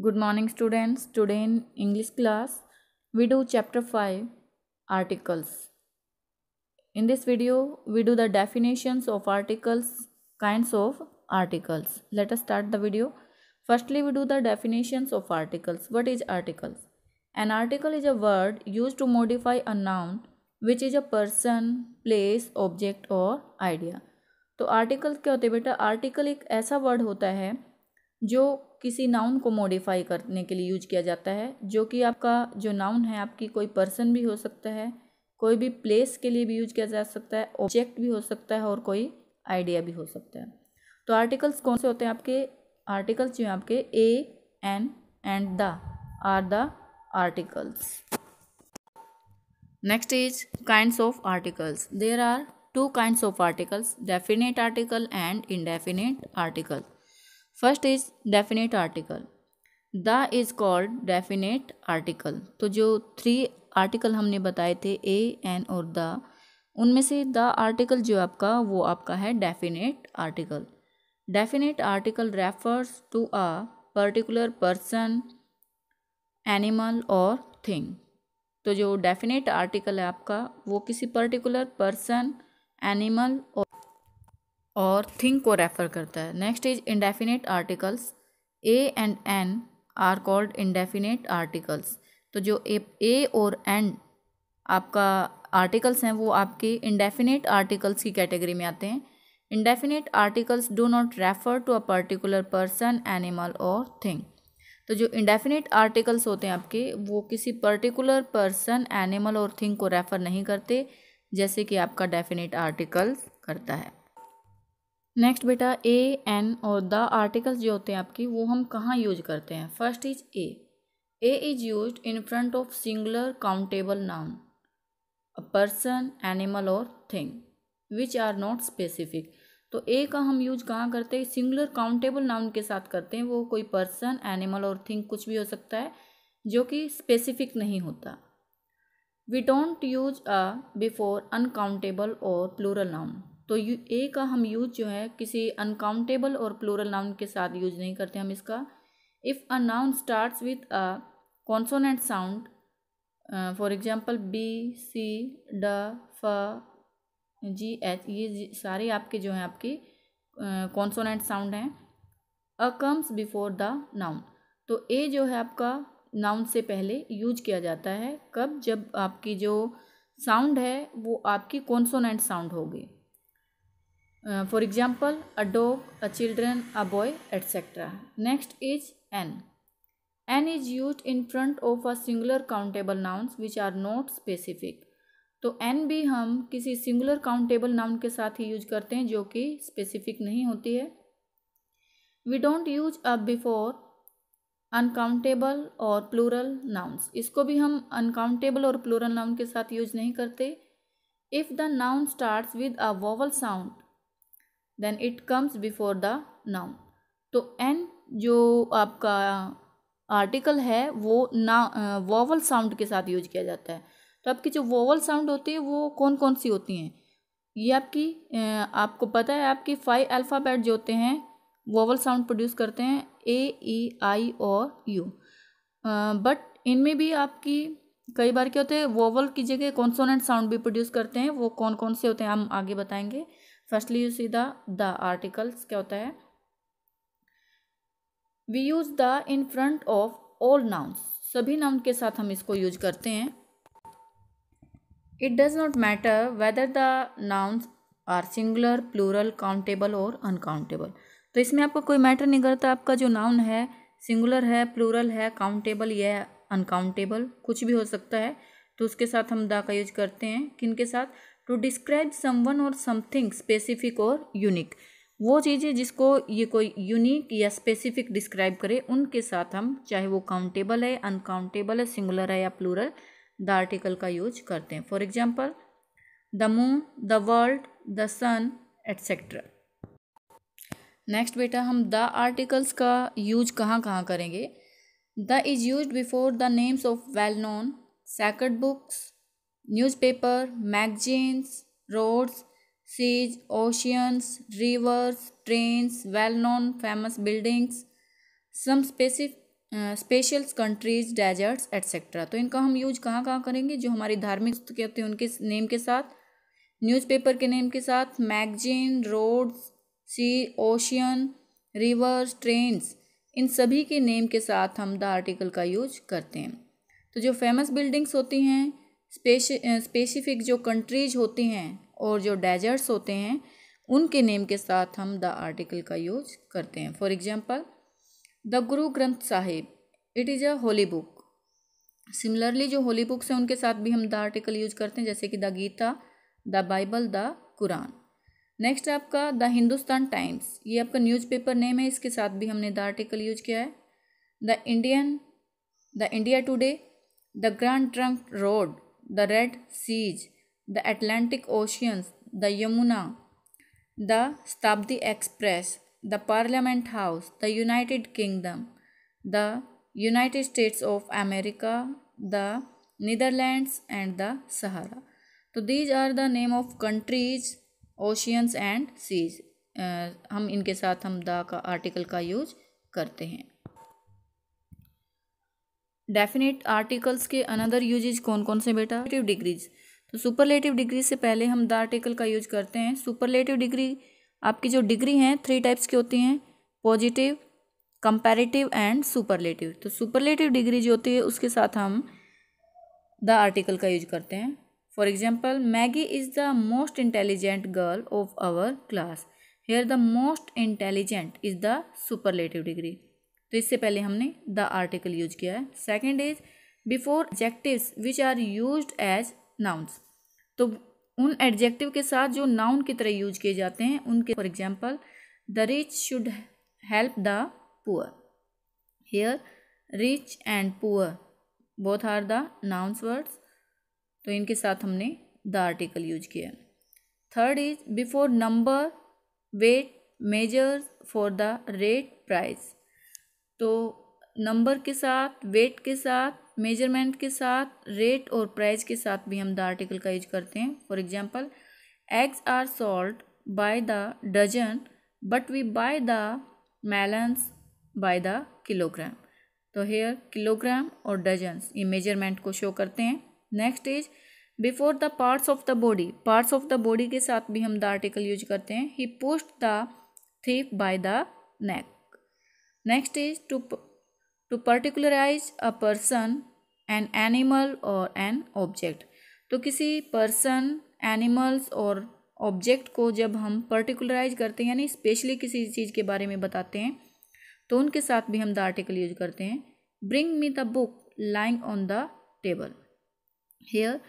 Good morning students. Today in English class we do chapter 5 articles. In this video we do the definitions of articles, kinds of articles. Let us start the video. Firstly we do the definitions of articles. What is articles? An article is a word used to modify a noun which is a person place object और idea तो article क्या होते हैं बेटा article एक ऐसा word होता है जो किसी नाउन को मॉडिफाई करने के लिए यूज किया जाता है जो कि आपका जो नाउन है आपकी कोई पर्सन भी हो सकता है कोई भी प्लेस के लिए भी यूज किया जा सकता है ऑब्जेक्ट भी हो सकता है और कोई आइडिया भी हो सकता है तो आर्टिकल्स कौन से होते हैं आपके आर्टिकल्स जो हैं आपके a an and the are the articles next is kinds of articles there are two kinds of articles definite article and indefinite article first is definite article the is called definite article तो जो three article हमने बताए थे ए an और the उनमें से the article जो आपका वो आपका है definite article definite article refers to a particular person animal और थिंग तो जो डेफिनेट आर्टिकल है आपका वो किसी पर्टिकुलर पर्सन एनिमल और थिंग को रेफर करता है next is indefinite articles a and an are called indefinite articles तो जो ए ए और एन आपका आर्टिकल्स हैं वो आपके इंडेफिनेट आर्टिकल्स की कैटेगरी में आते हैं indefinite articles do not refer to a particular person animal और थिंग तो जो इंडेफिनेट आर्टिकल्स होते हैं आपके वो किसी पर्टिकुलर पर्सन एनिमल और थिंग को रेफ़र नहीं करते जैसे कि आपका डेफिनेट आर्टिकल्स करता है नेक्स्ट बेटा ए एन और द आर्टिकल्स जो होते हैं आपकी वो हम कहाँ यूज करते हैं first is a a is use in front of singular countable noun a person animal और thing which are not specific तो ए का हम यूज कहाँ करते हैं सिंगुलर काउंटेबल नाउन के साथ करते हैं वो कोई पर्सन एनिमल और थिंग कुछ भी हो सकता है जो कि स्पेसिफिक नहीं होता we don't use a before uncountable और प्लूरल नाउन तो यू ए का हम यूज जो है किसी अनकाउंटेबल और प्लूरल नाउन के साथ यूज नहीं करते हम इसका if a noun starts with a consonant sound for example B C D F ji H ये सारे आपके जो हैं आपकी कॉन्सोनेंट साउंड हैं a comes before the noun तो ए जो है आपका नाउन से पहले यूज किया जाता है कब जब आपकी जो साउंड है वो आपकी कॉन्सोनेंट साउंड होगी for example a dog a children a boy etcetera next is an an is use in front of a singular countable nouns which are not specific तो एन भी हम किसी सिंगुलर काउंटेबल नाउन के साथ ही use करते हैं जो कि स्पेसिफिक नहीं होती है we don't use a before uncountable और प्लूरल नाउन्स इसको भी हम अनकाउंटेबल और प्लूरल नाउन के साथ यूज नहीं करते if the noun start with a vowel sound then it comes before the noun तो एन जो आपका आर्टिकल है वो ना वोवल साउंड के साथ यूज किया जाता है तो आपकी जो वोवल साउंड होती है वो कौन कौन सी होती हैं ये आपकी आपको पता है आपकी फाइव अल्फ़ाबेट जो होते हैं वोवल साउंड प्रोड्यूस करते हैं ए ई आई और यू बट इनमें भी आपकी कई बार क्या होते हैं वोवल की जगह कॉन्सोनेंट साउंड भी प्रोड्यूस करते हैं वो कौन कौन से होते हैं हम आगे बताएंगे firstly you see the articles क्या होता है we use the in front of all nouns सभी नाउन के साथ हम इसको यूज करते हैं It does not matter whether the nouns are singular, plural, countable or uncountable. तो इसमें आपको कोई मैटर नहीं करता आपका जो नाउन है सिंगुलर है प्लूरल है काउंटेबल या अनकाउंटेबल कुछ भी हो सकता है तो उसके साथ हम दा का यूज करते हैं किन के साथ टू डिस्क्राइब समवन और समथिंग स्पेसिफिक और यूनिक वो चीज़ें जिसको ये कोई यूनिक या स्पेसिफिक डिस्क्राइब करे उनके साथ हम चाहे वो काउंटेबल है अनकाउंटेबल है सिंगुलर है या प्लूरल द आर्टिकल का यूज करते हैं for example the moon the world the sun etcetera next बेटा हम द आर्टिकल्स का यूज कहाँ कहाँ करेंगे the is use before the names of well known sacred books newspaper magazines roads seas oceans rivers trains well known famous buildings some specific specials countries deserts etcetera तो इनका हम use कहाँ कहाँ करेंगे जो हमारी धार्मिक पुस्तकें होती हैं उनके नेम के साथ न्यूज़पेपर के नेम के साथ magazine roads sea ocean rivers trains इन सभी के नेम के साथ हम द आर्टिकल का यूज करते हैं तो जो फेमस बिल्डिंग्स होती हैं स्पेसिफिक जो कंट्रीज होती हैं और जो डेजर्ट्स होते हैं उनके नेम के साथ हम द आर्टिकल का यूज करते हैं for example the Guru Granth Sahib it is a holy book similarly जो होली बुक्स हैं उनके साथ भी हम द आर्टिकल यूज करते हैं जैसे कि the Gita the Bible the Quran next आपका द हिंदुस्तान टाइम्स ये आपका न्यूज़पेपर नेम है इसके साथ भी हमने द आर्टिकल यूज किया है the Indian the India Today the Grand Trunk Road the Red Seas the Atlantic Oceans the Yamuna the Shatabdi Express the Parliament House the United Kingdom the United States of America the Netherlands, and the Sahara so these are the name of countries oceans and seas हम इनके साथ हम the का article का use करते हैं definite articles के another usages कौन कौन से बेटा डिग्रीज तो सुपरलेटिव डिग्री से पहले हम द आर्टिकल का यूज करते हैं सुपरलेटिव डिग्री आपकी जो डिग्री हैं थ्री टाइप्स की होती हैं पॉजिटिव कंपैरेटिव एंड सुपरलेटिव तो सुपरलेटिव डिग्री जो होती है उसके साथ हम द आर्टिकल का यूज करते हैं for example Maggie is the most intelligent girl of our class here the most intelligent is the superlative degree तो इससे पहले हमने द आर्टिकल यूज किया है second is before adjectives which are use as nouns तो उन adjective के साथ जो नाउन की तरह यूज किए जाते हैं उनके for example the rich should help the poor here rich and poor both are the nouns words तो इनके साथ हमने द आर्टिकल यूज किया third is before number weight measures for the rate price तो नंबर के साथ wait के साथ मेजरमेंट के साथ रेट और प्राइस के साथ भी हम द आर्टिकल का यूज करते हैं for example eggs are sold by the dozen but we buy the melons by the kilogram तो हेयर किलोग्राम और डजन्स ये मेजरमेंट को शो करते हैं next is before the parts of the body parts of the body के साथ भी हम द आर्टिकल यूज करते हैं he pushed the thief by the neck next is to to particularize a person an animal और an object तो किसी person animals और ऑब्जेक्ट को जब हम पर्टिकुलराइज करते हैं यानी स्पेशली किसी चीज़ के बारे में बताते हैं तो उनके साथ भी हम द आर्टिकल यूज करते हैं bring me the book lying on the table here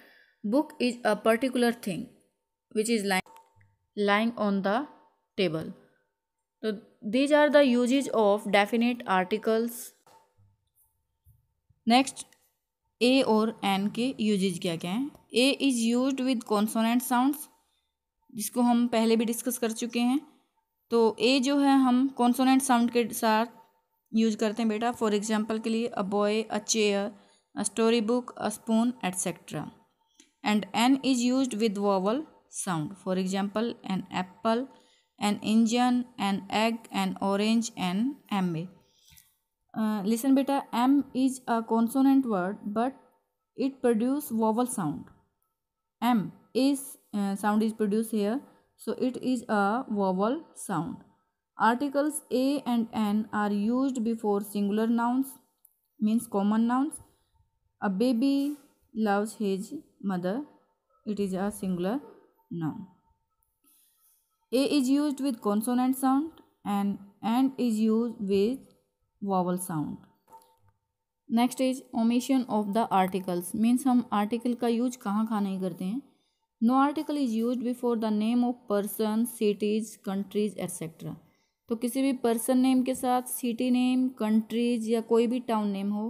book is a particular thing which is lying lying on the table तो these are the use of definite articles next a और an के usages क्या क्या हैं a is use with consonant sounds जिसको हम पहले भी डिस्कस कर चुके हैं तो ए जो है हम कॉन्सोनेंट साउंड के साथ यूज करते हैं बेटा फॉर एग्जाम्पल के लिए a boy a chair a story book a spoon etcetera and an is use with vowel sound for example an apple an engine an egg an orange an M A Uh, listen beta m is a consonant word but it produce vowel sound m is uh, sound is produced here so it is a vowel sound articles a and n are used before singular nouns means common nouns a baby loves his mother it is a singular noun a is used with consonant sound and and is used with vowel sound next is omission of the articles means हम article का use कहाँ कहाँ नहीं करते हैं no article is use before the name of person cities countries etcetera तो किसी भी पर्सन नेम के साथ सिटी नेम कंट्रीज या कोई भी टाउन नेम हो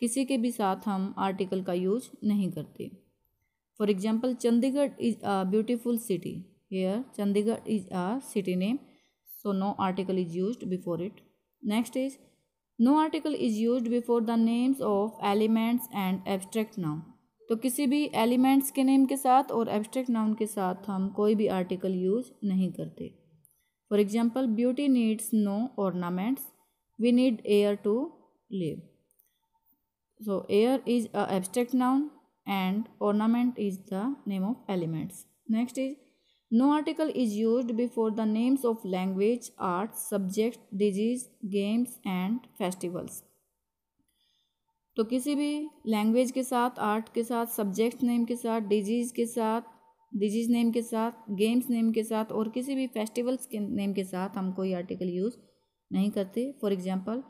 किसी के भी साथ हम आर्टिकल का यूज नहीं करते for example Chandigarh is a beautiful city here Chandigarh is a city name so no article is use before it next is no article is use before the names of elements and abstract noun तो किसी भी elements के name के साथ और abstract noun के साथ हम कोई भी आर्टिकल यूज नहीं करते for example beauty needs no ornaments we need air to live so air is abstract noun and ornament is the name of elements next is no article is use before the names of language art subject disease games and festivals तो किसी भी language के साथ art के साथ subject name के साथ disease के साथ डिजीज़ नेम के साथ गेम्स नेम के साथ और किसी भी फेस्टिवल्स के नेम के साथ हम कोई आर्टिकल यूज़ नहीं करते for example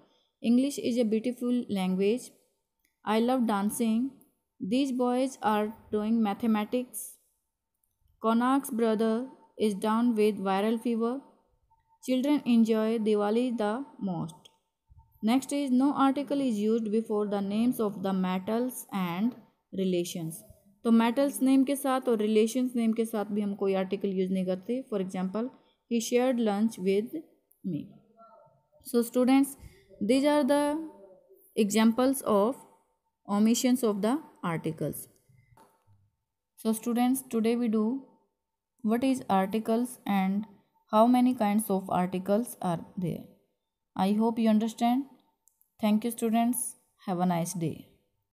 English is a beautiful language I love dancing these boys are doing mathematics Konark's brother is down with viral fever. Children enjoy Diwali the most. Next is no article is used before the names of the metals and relations. तो metals name के साथ और relations name के साथ भी हम कोई article use नहीं करते for example he shared lunch with me so students these are the examples of omissions of the articles so students today we do What is articles and how many kinds of articles are there? I hope you understand. Thank you students. Have a nice day.